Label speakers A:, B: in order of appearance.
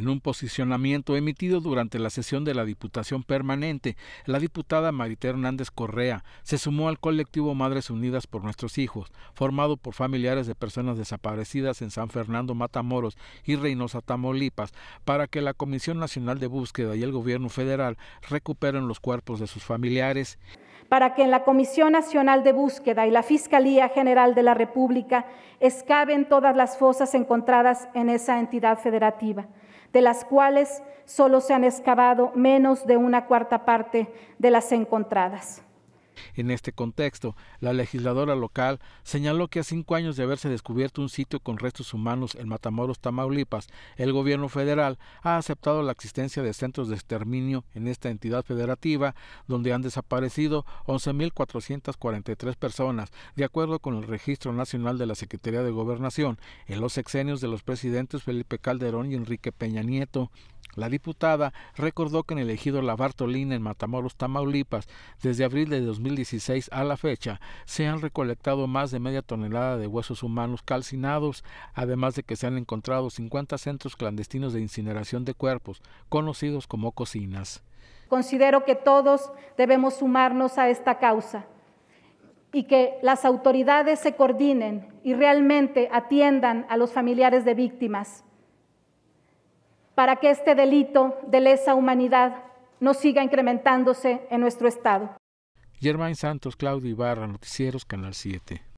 A: En un posicionamiento emitido durante la sesión de la Diputación Permanente, la diputada Marita Hernández Correa se sumó al colectivo Madres Unidas por Nuestros Hijos, formado por familiares de personas desaparecidas en San Fernando Matamoros y Reynosa Tamaulipas, para que la Comisión Nacional de Búsqueda y el Gobierno Federal recuperen los cuerpos de sus familiares
B: para que en la Comisión Nacional de Búsqueda y la Fiscalía General de la República excaven todas las fosas encontradas en esa entidad federativa, de las cuales solo se han excavado menos de una cuarta parte de las encontradas.
A: En este contexto, la legisladora local señaló que a cinco años de haberse descubierto un sitio con restos humanos en Matamoros, Tamaulipas, el gobierno federal ha aceptado la existencia de centros de exterminio en esta entidad federativa, donde han desaparecido 11.443 personas, de acuerdo con el Registro Nacional de la Secretaría de Gobernación, en los sexenios de los presidentes Felipe Calderón y Enrique Peña Nieto. La diputada recordó que en el ejido La Bartolina en Matamoros, Tamaulipas, desde abril de 2016 a la fecha, se han recolectado más de media tonelada de huesos humanos calcinados, además de que se han encontrado 50 centros clandestinos de incineración de cuerpos, conocidos como cocinas.
B: Considero que todos debemos sumarnos a esta causa y que las autoridades se coordinen y realmente atiendan a los familiares de víctimas para que este delito de lesa humanidad no siga incrementándose en nuestro Estado.
A: Germán Santos, Claudio Ibarra, Noticieros, Canal 7.